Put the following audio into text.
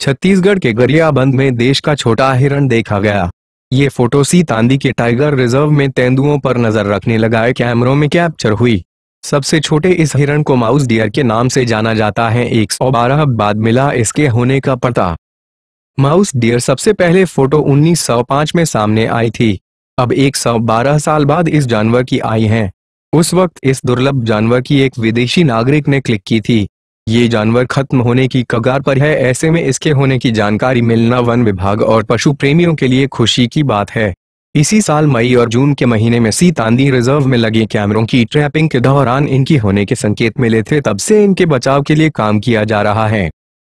छत्तीसगढ़ के गरियाबंद में देश का छोटा हिरण देखा गया ये फोटो सी तांदी के टाइगर रिजर्व में तेंदुओं पर नजर रखने लगाए कैमरों में कैप्चर हुई सबसे छोटे इस हिरण को माउस डियर के नाम से जाना जाता है एक सौ बारह बाद मिला इसके होने का पता माउस डियर सबसे पहले फोटो 1905 में सामने आई थी अब 112 साल बाद इस जानवर की आई है उस वक्त इस दुर्लभ जानवर की एक विदेशी नागरिक ने क्लिक की थी ये जानवर खत्म होने की कगार पर है ऐसे में इसके होने की जानकारी मिलना वन विभाग और पशु प्रेमियों के लिए खुशी की बात है इसी साल मई और जून के महीने में सीतांदी रिजर्व में लगे कैमरों की ट्रैपिंग के दौरान इनकी होने के संकेत मिले थे तब से इनके बचाव के लिए काम किया जा रहा है